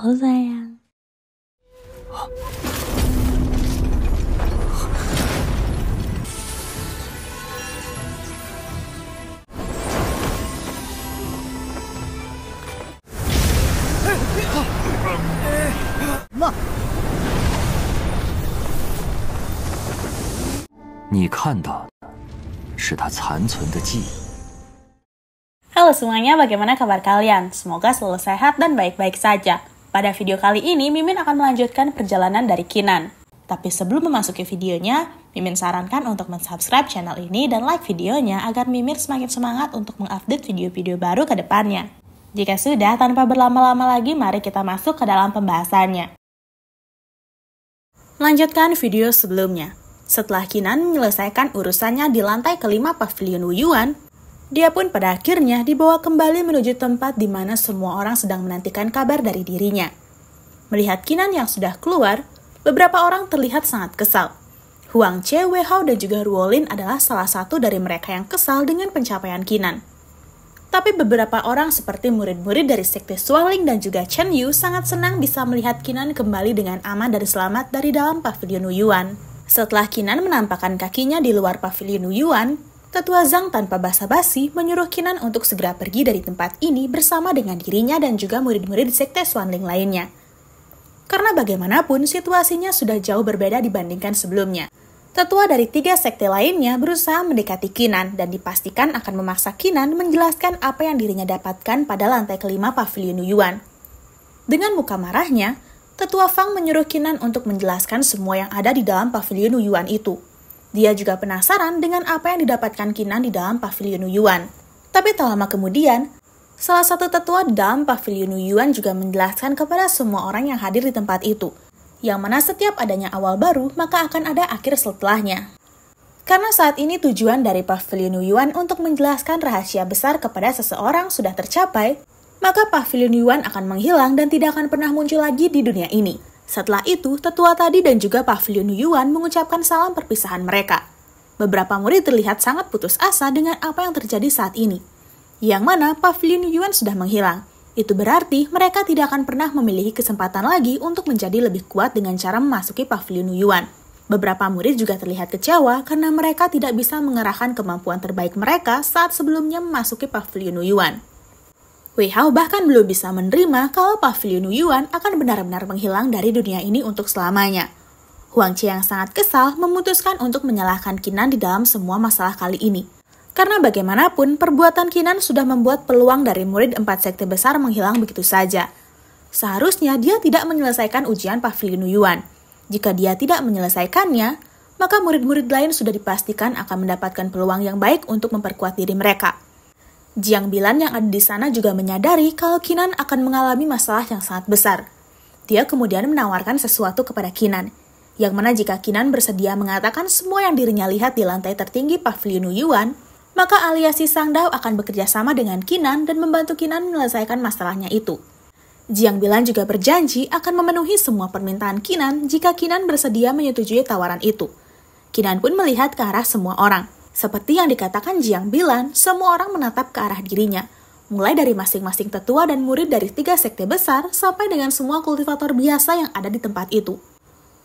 Halo semuanya, bagaimana kabar kalian? Semoga selalu sehat dan baik-baik saja. Pada video kali ini, Mimin akan melanjutkan perjalanan dari Kinan. Tapi sebelum memasuki videonya, Mimin sarankan untuk mensubscribe channel ini dan like videonya agar Mimin semakin semangat untuk mengupdate video-video baru ke depannya. Jika sudah, tanpa berlama-lama lagi, mari kita masuk ke dalam pembahasannya. Lanjutkan video sebelumnya. Setelah Kinan menyelesaikan urusannya di lantai kelima pavilion Wuyuan, dia pun pada akhirnya dibawa kembali menuju tempat di mana semua orang sedang menantikan kabar dari dirinya. Melihat Kinan yang sudah keluar, beberapa orang terlihat sangat kesal. Huang Che, Wei Hao, dan juga Ruolin adalah salah satu dari mereka yang kesal dengan pencapaian Kinan. Tapi beberapa orang seperti murid-murid dari sekte Swaling dan juga Chen Yu sangat senang bisa melihat Kinan kembali dengan aman dan selamat dari dalam pavilion Yuan. Setelah Kinan menampakkan kakinya di luar pavilion Yuan, Tetua Zhang tanpa basa-basi menyuruh Kinan untuk segera pergi dari tempat ini bersama dengan dirinya dan juga murid-murid sekte Swanling lainnya. Karena bagaimanapun situasinya sudah jauh berbeda dibandingkan sebelumnya. Tetua dari tiga sekte lainnya berusaha mendekati Kinan dan dipastikan akan memaksa Kinan menjelaskan apa yang dirinya dapatkan pada lantai kelima pavilion Yuan. Dengan muka marahnya, Tetua Fang menyuruh Kinan untuk menjelaskan semua yang ada di dalam pavilion Yuan itu. Dia juga penasaran dengan apa yang didapatkan Kinan di dalam pavilion Yuan. Tapi tak lama kemudian, salah satu tetua di dalam pavilion Yuan juga menjelaskan kepada semua orang yang hadir di tempat itu, yang mana setiap adanya awal baru, maka akan ada akhir setelahnya. Karena saat ini tujuan dari pavilion Yuan untuk menjelaskan rahasia besar kepada seseorang sudah tercapai, maka pavilion Yuan akan menghilang dan tidak akan pernah muncul lagi di dunia ini. Setelah itu, tetua tadi dan juga Pavilion Yuan mengucapkan salam perpisahan mereka. Beberapa murid terlihat sangat putus asa dengan apa yang terjadi saat ini. Yang mana Pavilion Yuan sudah menghilang. Itu berarti mereka tidak akan pernah memiliki kesempatan lagi untuk menjadi lebih kuat dengan cara memasuki Pavilion Yuan. Beberapa murid juga terlihat kecewa karena mereka tidak bisa mengerahkan kemampuan terbaik mereka saat sebelumnya memasuki pavilion Yuan. WHO bahkan belum bisa menerima kalau pavilion Yuan akan benar-benar menghilang dari dunia ini untuk selamanya. Huang Qi yang sangat kesal memutuskan untuk menyalahkan Kinan di dalam semua masalah kali ini. Karena bagaimanapun, perbuatan Kinan sudah membuat peluang dari murid empat sekte besar menghilang begitu saja. Seharusnya dia tidak menyelesaikan ujian Pavilion Yuan. Jika dia tidak menyelesaikannya, maka murid-murid lain sudah dipastikan akan mendapatkan peluang yang baik untuk memperkuat diri mereka. Jiang Bilan yang ada di sana juga menyadari kalau Kinan akan mengalami masalah yang sangat besar. Dia kemudian menawarkan sesuatu kepada Kinan, yang mana jika Kinan bersedia mengatakan semua yang dirinya lihat di lantai tertinggi Pavilion Yuan, maka aliasi Sang Dao akan bekerja sama dengan Kinan dan membantu Kinan menyelesaikan masalahnya itu. Jiang Bilan juga berjanji akan memenuhi semua permintaan Kinan jika Kinan bersedia menyetujui tawaran itu. Kinan pun melihat ke arah semua orang – seperti yang dikatakan Jiang Bilan, semua orang menatap ke arah dirinya, mulai dari masing-masing tetua dan murid dari tiga sekte besar sampai dengan semua kultivator biasa yang ada di tempat itu.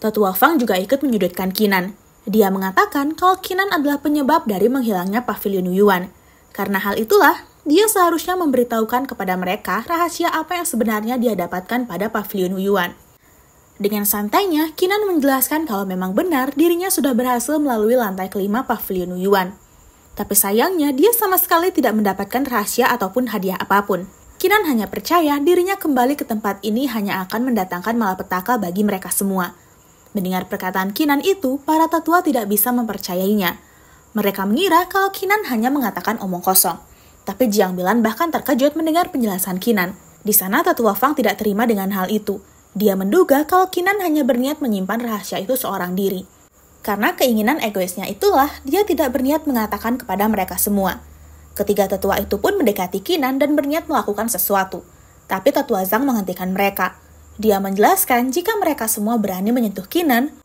Tetua Fang juga ikut menyudutkan Kinan. Dia mengatakan kalau Kinan adalah penyebab dari menghilangnya pavilion Yuan. Karena hal itulah, dia seharusnya memberitahukan kepada mereka rahasia apa yang sebenarnya dia dapatkan pada pavilion Yuan. Dengan santainya, Kinan menjelaskan kalau memang benar dirinya sudah berhasil melalui lantai kelima pavilion Yuan. Tapi sayangnya, dia sama sekali tidak mendapatkan rahasia ataupun hadiah apapun. Kinan hanya percaya dirinya kembali ke tempat ini hanya akan mendatangkan malapetaka bagi mereka semua. Mendengar perkataan Kinan itu, para tetua tidak bisa mempercayainya. Mereka mengira kalau Kinan hanya mengatakan omong kosong. Tapi Jiang Bilan bahkan terkejut mendengar penjelasan Kinan. Di sana, tetua Fang tidak terima dengan hal itu. Dia menduga kalau Kinan hanya berniat menyimpan rahasia itu seorang diri. Karena keinginan egoisnya itulah, dia tidak berniat mengatakan kepada mereka semua. Ketiga tetua itu pun mendekati Kinan dan berniat melakukan sesuatu. Tapi tetua Zhang menghentikan mereka. Dia menjelaskan jika mereka semua berani menyentuh Kinan,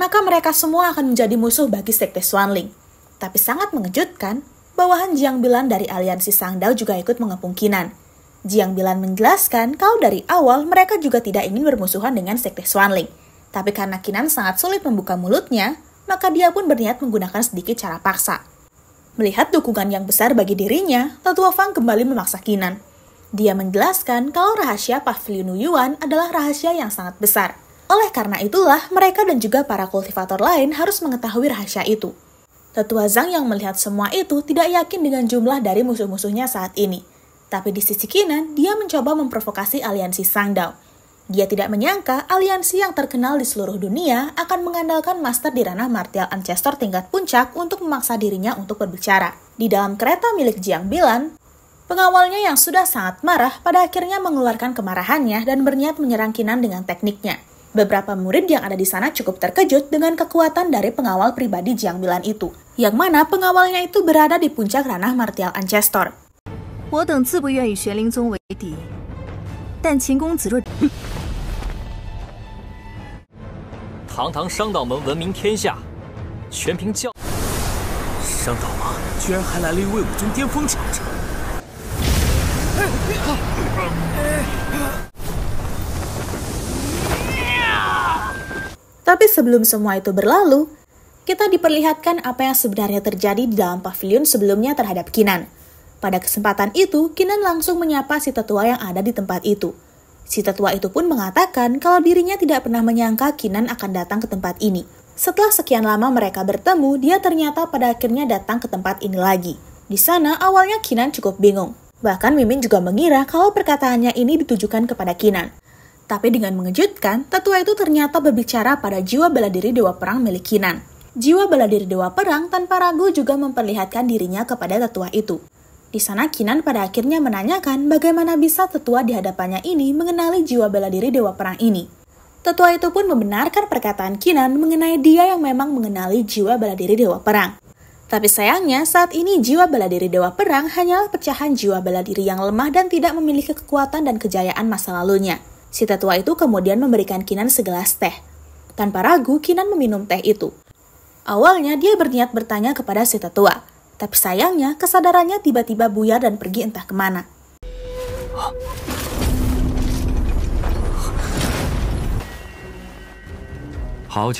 maka mereka semua akan menjadi musuh bagi sekte Swanling. Tapi sangat mengejutkan, bawahan Jiang Bilan dari aliansi Sangdao juga ikut mengepung Kinan. Jiang Bilan menjelaskan kalau dari awal mereka juga tidak ingin bermusuhan dengan sekte Swanling. Tapi karena Kinan sangat sulit membuka mulutnya, maka dia pun berniat menggunakan sedikit cara paksa. Melihat dukungan yang besar bagi dirinya, Tetua Fang kembali memaksa Kinan. Dia menjelaskan kalau rahasia Pavilion Yuan adalah rahasia yang sangat besar. Oleh karena itulah, mereka dan juga para kultivator lain harus mengetahui rahasia itu. Tetua Zhang yang melihat semua itu tidak yakin dengan jumlah dari musuh-musuhnya saat ini – tapi di sisi kinan, dia mencoba memprovokasi aliansi Sangdao. Dia tidak menyangka aliansi yang terkenal di seluruh dunia akan mengandalkan master di ranah martial ancestor tingkat puncak untuk memaksa dirinya untuk berbicara. Di dalam kereta milik Jiang Bilan, pengawalnya yang sudah sangat marah pada akhirnya mengeluarkan kemarahannya dan berniat menyerang Kinan dengan tekniknya. Beberapa murid yang ada di sana cukup terkejut dengan kekuatan dari pengawal pribadi Jiang Bilan itu, yang mana pengawalnya itu berada di puncak ranah martial ancestor. Tapi sebelum semua itu berlalu, kita diperlihatkan apa yang sebenarnya terjadi di dalam pavilion sebelumnya terhadap Kinan. Pada kesempatan itu, Kinan langsung menyapa si tetua yang ada di tempat itu. Si tetua itu pun mengatakan kalau dirinya tidak pernah menyangka Kinan akan datang ke tempat ini. Setelah sekian lama mereka bertemu, dia ternyata pada akhirnya datang ke tempat ini lagi. Di sana, awalnya Kinan cukup bingung. Bahkan Mimin juga mengira kalau perkataannya ini ditujukan kepada Kinan. Tapi dengan mengejutkan, tetua itu ternyata berbicara pada jiwa bela diri Dewa Perang milik Kinan. Jiwa bela diri Dewa Perang tanpa ragu juga memperlihatkan dirinya kepada tetua itu. Di sana Kinan pada akhirnya menanyakan bagaimana bisa tetua di hadapannya ini mengenali jiwa bela diri Dewa Perang ini. Tetua itu pun membenarkan perkataan Kinan mengenai dia yang memang mengenali jiwa bela diri Dewa Perang. Tapi sayangnya, saat ini jiwa bela diri Dewa Perang hanyalah pecahan jiwa bela diri yang lemah dan tidak memiliki kekuatan dan kejayaan masa lalunya. Si tetua itu kemudian memberikan Kinan segelas teh. Tanpa ragu, Kinan meminum teh itu. Awalnya, dia berniat bertanya kepada si tetua, tapi sayangnya, kesadarannya tiba-tiba buyar dan pergi entah kemana. Hao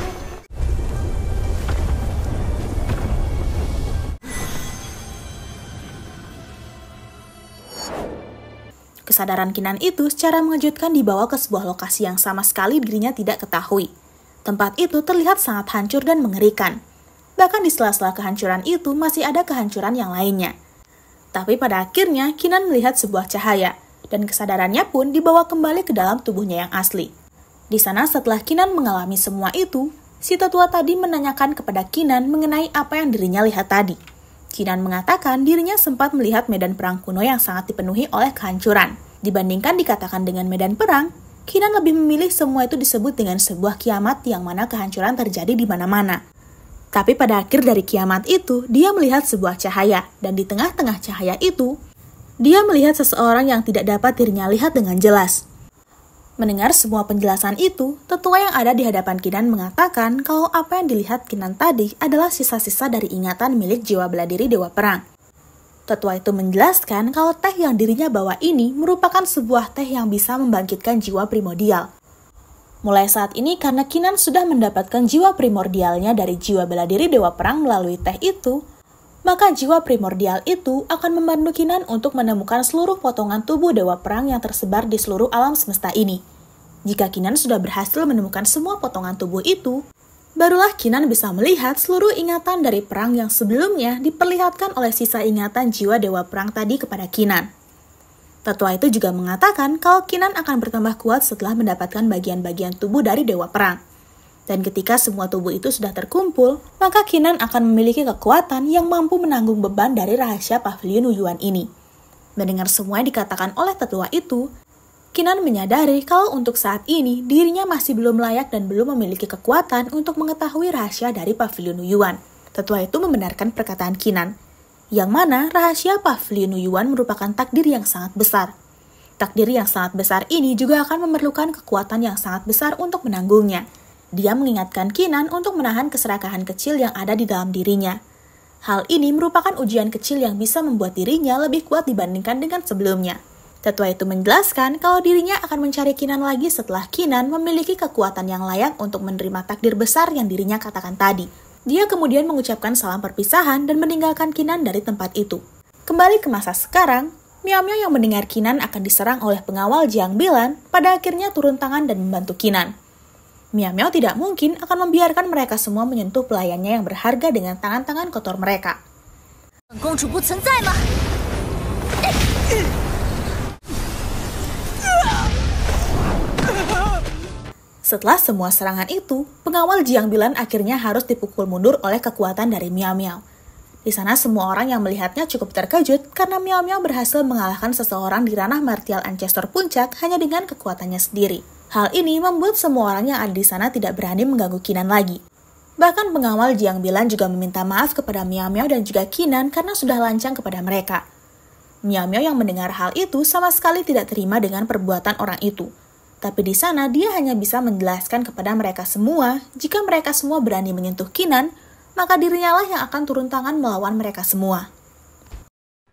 kesadaran Kinan itu secara mengejutkan dibawa ke sebuah lokasi yang sama sekali dirinya tidak ketahui. Tempat itu terlihat sangat hancur dan mengerikan. Bahkan di sela-sela kehancuran itu masih ada kehancuran yang lainnya. Tapi pada akhirnya Kinan melihat sebuah cahaya, dan kesadarannya pun dibawa kembali ke dalam tubuhnya yang asli. Di sana setelah Kinan mengalami semua itu, si tetua tadi menanyakan kepada Kinan mengenai apa yang dirinya lihat tadi. Kinan mengatakan dirinya sempat melihat medan perang kuno yang sangat dipenuhi oleh kehancuran. Dibandingkan dikatakan dengan medan perang, Kinan lebih memilih semua itu disebut dengan sebuah kiamat yang mana kehancuran terjadi di mana-mana. Tapi pada akhir dari kiamat itu, dia melihat sebuah cahaya, dan di tengah-tengah cahaya itu, dia melihat seseorang yang tidak dapat dirinya lihat dengan jelas. Mendengar semua penjelasan itu, tetua yang ada di hadapan Kinan mengatakan kalau apa yang dilihat Kinan tadi adalah sisa-sisa dari ingatan milik jiwa beladiri Dewa Perang. Tetua itu menjelaskan kalau teh yang dirinya bawa ini merupakan sebuah teh yang bisa membangkitkan jiwa primordial. Mulai saat ini karena Kinan sudah mendapatkan jiwa primordialnya dari jiwa bela diri Dewa Perang melalui teh itu, maka jiwa primordial itu akan membantu Kinan untuk menemukan seluruh potongan tubuh Dewa Perang yang tersebar di seluruh alam semesta ini. Jika Kinan sudah berhasil menemukan semua potongan tubuh itu, Barulah Kinan bisa melihat seluruh ingatan dari perang yang sebelumnya diperlihatkan oleh sisa ingatan jiwa Dewa Perang tadi kepada Kinan. Tetua itu juga mengatakan kalau Kinan akan bertambah kuat setelah mendapatkan bagian-bagian tubuh dari Dewa Perang. Dan ketika semua tubuh itu sudah terkumpul, maka Kinan akan memiliki kekuatan yang mampu menanggung beban dari rahasia pavilion Uyuan ini. Mendengar semua yang dikatakan oleh tetua itu, Kinan menyadari kalau untuk saat ini dirinya masih belum layak dan belum memiliki kekuatan untuk mengetahui rahasia dari Pavilion Yuan. Tetua itu membenarkan perkataan Kinan, yang mana rahasia Pavilion Yuan merupakan takdir yang sangat besar. Takdir yang sangat besar ini juga akan memerlukan kekuatan yang sangat besar untuk menanggungnya. Dia mengingatkan Kinan untuk menahan keserakahan kecil yang ada di dalam dirinya. Hal ini merupakan ujian kecil yang bisa membuat dirinya lebih kuat dibandingkan dengan sebelumnya. Tetua itu menjelaskan kalau dirinya akan mencari Kinan lagi setelah Kinan memiliki kekuatan yang layak untuk menerima takdir besar yang dirinya katakan tadi. Dia kemudian mengucapkan salam perpisahan dan meninggalkan Kinan dari tempat itu. Kembali ke masa sekarang, Miao Miao yang mendengar Kinan akan diserang oleh pengawal Jiang Bilan pada akhirnya turun tangan dan membantu Kinan. Miao Miao tidak mungkin akan membiarkan mereka semua menyentuh pelayannya yang berharga dengan tangan-tangan kotor mereka. Setelah semua serangan itu, pengawal Jiang Bilan akhirnya harus dipukul mundur oleh kekuatan dari Miao Miao. Di sana semua orang yang melihatnya cukup terkejut karena Miao Miao berhasil mengalahkan seseorang di ranah martial ancestor puncak hanya dengan kekuatannya sendiri. Hal ini membuat semua orang yang ada di sana tidak berani mengganggu Kinan lagi. Bahkan pengawal Jiang Bilan juga meminta maaf kepada Miao Miao dan juga Kinan karena sudah lancang kepada mereka. Miao Miao yang mendengar hal itu sama sekali tidak terima dengan perbuatan orang itu. Tapi di sana dia hanya bisa menjelaskan kepada mereka semua, jika mereka semua berani menyentuh Kinan, maka dirinya lah yang akan turun tangan melawan mereka semua.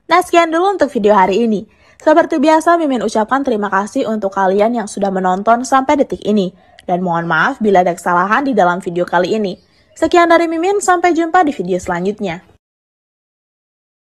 Nah sekian dulu untuk video hari ini. Seperti biasa, Mimin ucapkan terima kasih untuk kalian yang sudah menonton sampai detik ini. Dan mohon maaf bila ada kesalahan di dalam video kali ini. Sekian dari Mimin, sampai jumpa di video selanjutnya.